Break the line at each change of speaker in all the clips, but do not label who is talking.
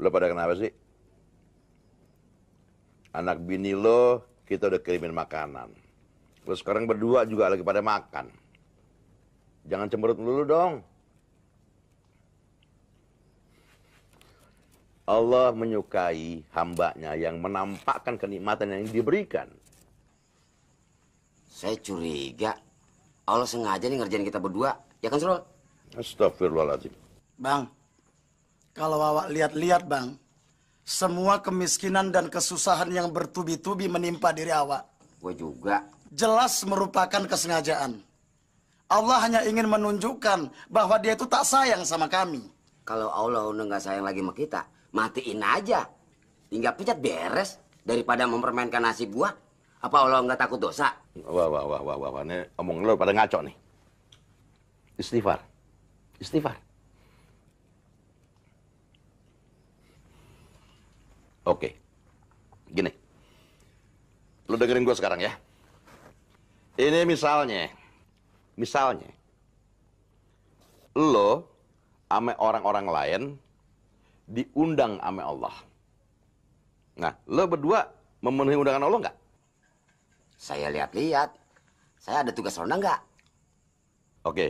Lo pada kenapa sih? Anak bini lo, kita udah kirimin makanan. Lo sekarang berdua juga lagi pada makan. Jangan cemberut dulu dong. Allah menyukai hambanya yang menampakkan kenikmatan yang diberikan. Saya
curiga Allah sengaja nih ngerjain kita berdua, ya kan Surul? Astagfirullahaladzim.
Bang, kalau awak lihat-lihat bang, semua kemiskinan dan kesusahan yang bertubi-tubi menimpa diri awak.
Gue juga.
Jelas merupakan
kesengajaan. Allah hanya ingin menunjukkan bahwa dia itu tak sayang sama kami. Kalau Allah udah nggak sayang lagi sama kita, matiin aja. Tinggal pijat beres daripada mempermainkan nasib gua. Apa Allah nggak takut dosa? Wah, wah, wah, wah,
wah, ini omong lo pada ngaco nih. Istighfar. Istighfar. Oke. Gini. Lu dengerin gue sekarang ya. Ini misalnya. Misalnya. Lo ame orang-orang lain diundang ame Allah. Nah, lo berdua memenuhi undangan Allah nggak? Saya lihat-lihat. Saya ada tugas ronda nggak? Oke.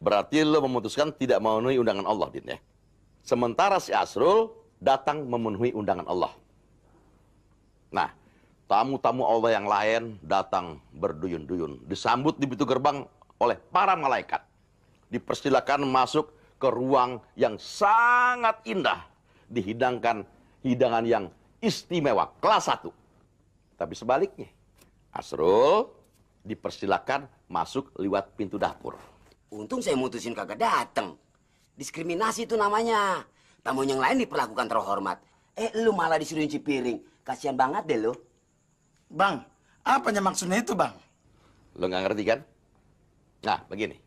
Berarti lo memutuskan tidak memenuhi undangan Allah, Din ya. Sementara si Asrul datang memenuhi undangan Allah. Nah, tamu-tamu Allah yang lain datang berduyun-duyun. Disambut di pintu gerbang oleh para malaikat. Dipersilakan masuk ke ruang yang sangat indah. Dihidangkan hidangan yang istimewa, kelas 1. Tapi sebaliknya, Asrul dipersilakan
masuk lewat pintu dapur. Untung saya mutusin kagak datang. Diskriminasi itu namanya. Tamu yang lain diperlakukan terhormat. Eh, lu malah disuruh nyuci piring. Kasihan banget deh lu. Bang, apanya maksudnya itu, Bang? Lu
nggak ngerti kan? Nah, begini.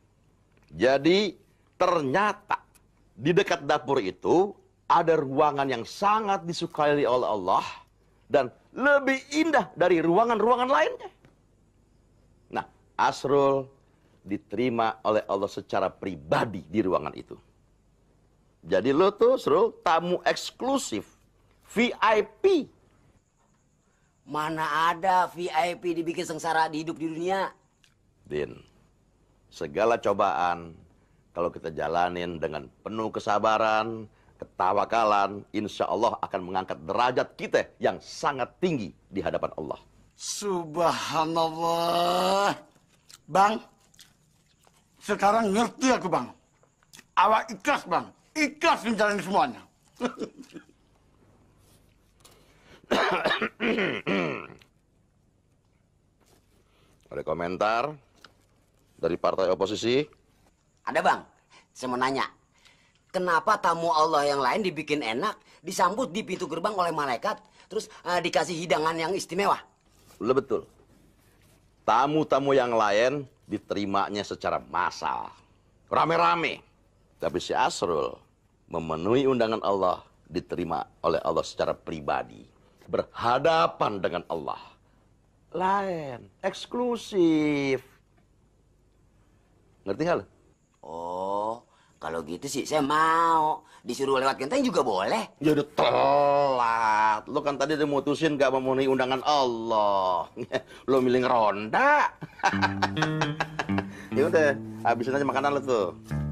Jadi, ternyata di dekat dapur itu ada ruangan yang sangat disukai oleh Allah dan lebih indah dari ruangan-ruangan lainnya. Nah, Asrul diterima oleh Allah secara pribadi di ruangan itu.
Jadi lo tuh seru tamu eksklusif, VIP. Mana ada VIP dibikin sengsara di hidup di dunia?
Din, segala cobaan kalau kita jalanin dengan penuh kesabaran, ketawakalan, insya Allah akan mengangkat derajat kita yang sangat tinggi di hadapan Allah. Subhanallah. Bang, sekarang ngerti aku bang. Awak ikhlas bang ikhlas menjalani semuanya. Ada komentar dari partai oposisi?
Ada bang, saya mau nanya. Kenapa tamu Allah yang lain dibikin enak, disambut di pintu gerbang oleh malaikat, terus uh, dikasih hidangan yang istimewa?
Lo betul. Tamu-tamu yang lain diterimanya secara massal. Rame-rame. Tapi si Asrul memenuhi undangan Allah diterima oleh Allah secara pribadi. Berhadapan dengan Allah. Lain, eksklusif.
Ngerti hal? Oh, kalau gitu sih saya mau. Disuruh lewat genteng juga boleh. Ya udah telat. Lo kan tadi
udah mutusin gak memenuhi undangan Allah. Lo milih ronda. ya udah, habisin aja makanan lo tuh.